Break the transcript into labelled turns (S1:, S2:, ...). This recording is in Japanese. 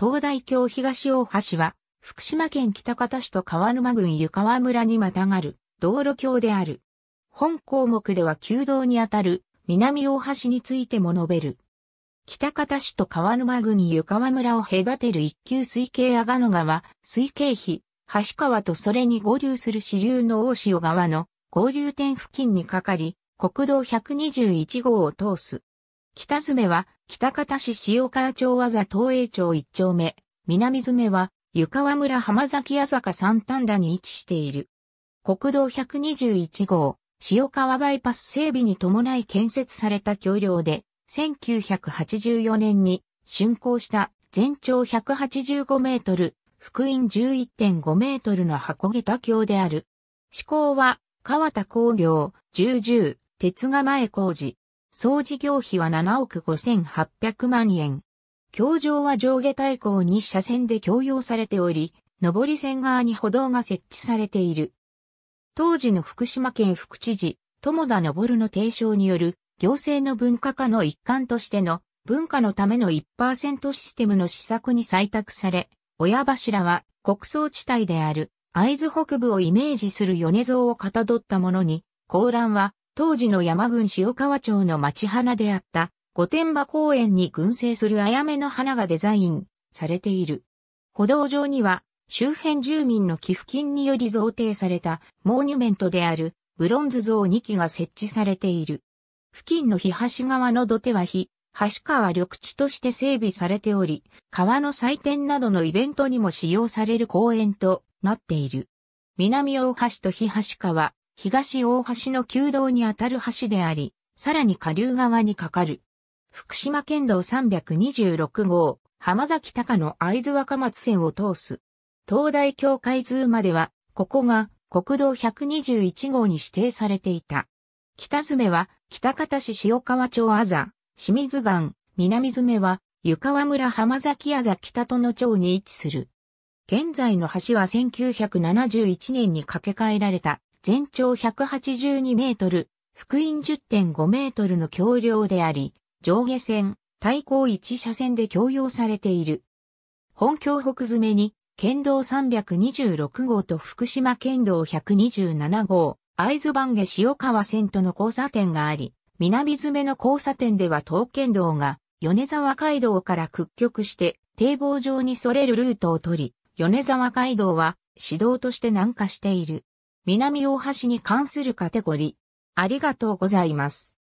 S1: 東大橋東大橋は、福島県北方市と川沼郡湯川村にまたがる道路橋である。本項目では旧道にあたる南大橋についても述べる。北方市と川沼郡湯川村を隔てる一級水系阿賀野川、水系比、橋川とそれに合流する支流の大潮川の合流点付近にかかり、国道121号を通す。北詰は、北方市塩川町和座東栄町一丁目、南詰は、湯川村浜崎谷坂三反田に位置している。国道121号、塩川バイパス整備に伴い建設された橋梁で、1984年に竣工した全長185メートル、福音11.5メートルの箱下橋である。志向は、川田工業、重々、鉄が前工事。総事業費は7億5800万円。橋上は上下対向に車線で共用されており、上り線側に歩道が設置されている。当時の福島県副知事、友田昇の提唱による行政の文化化の一環としての文化のための1%システムの施策に採択され、親柱は国葬地帯である会津北部をイメージする米蔵をかたどったものに、高欄は当時の山郡塩川町の町花であった御殿場公園に群生するあやめの花がデザインされている。歩道上には周辺住民の寄付金により贈呈されたモーニュメントであるブロンズ像2基が設置されている。付近の日橋側の土手は日、橋川緑地として整備されており、川の祭典などのイベントにも使用される公園となっている。南大橋と日橋川、東大橋の旧道にあたる橋であり、さらに下流側にかかる。福島県道326号、浜崎高の会津若松線を通す。東大橋開通までは、ここが国道121号に指定されていた。北詰は北方市塩川町あざ、清水岸、南詰は湯川村浜崎あざ北の町に位置する。現在の橋は1971年に架け替えられた全長182メートル、福音10.5メートルの橋梁であり、上下線、対向1車線で共用されている。本橋北詰めに、県道326号と福島県道127号、会津番下塩川線との交差点があり、南詰めの交差点では東県道が、米沢街道から屈曲して、堤防上にそれるルートを取り、米沢街道は、市道として南下している。南大橋に関するカテゴリー。ありがとうございます。